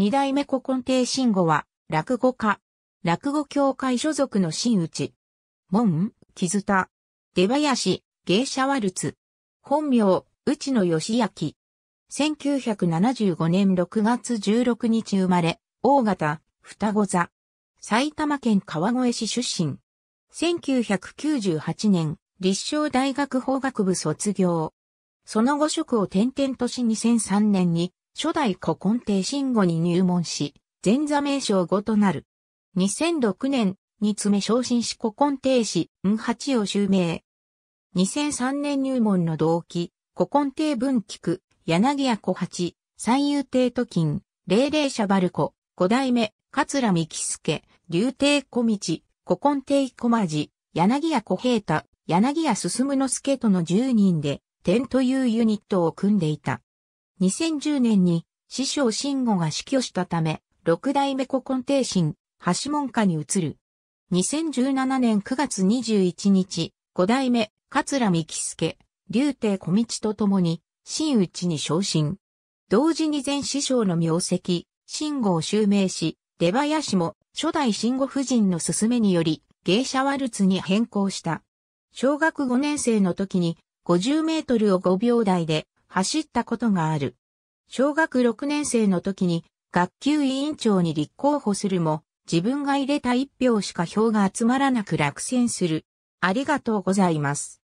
二代目古今亭慎吾は、落語家。落語協会所属の真打。門、木田。出林、芸者ワルツ。本名、内野義明。1975年6月16日生まれ、大型、双子座。埼玉県川越市出身。1998年、立正大学法学部卒業。その後職を転々とし2003年に初代古今帝慎吾に入門し、前座名称5となる。2006年、二つ目昇進し古今帝氏、運八を襲名。2003年入門の同期、古今帝文菊、柳屋小八、三遊帝都金、霊霊者バルコ、五代目、桂三木助、竜帝小道、古今帝小間寺、柳屋小平太、柳屋進之助との10人で、天というユニットを組んでいた。2010年に師匠慎吾が死去したため、六代目古今帝神、橋門下に移る。2017年9月21日、五代目、桂三木助、竜帝小道と共に、真打に昇進。同時に前師匠の名跡、慎吾を襲名し、出林も初代慎吾夫人の勧めにより、芸者ワルツに変更した。小学5年生の時に50メートルを5秒台で走ったことがある。小学6年生の時に学級委員長に立候補するも、自分が入れた1票しか票が集まらなく落選する。ありがとうございます。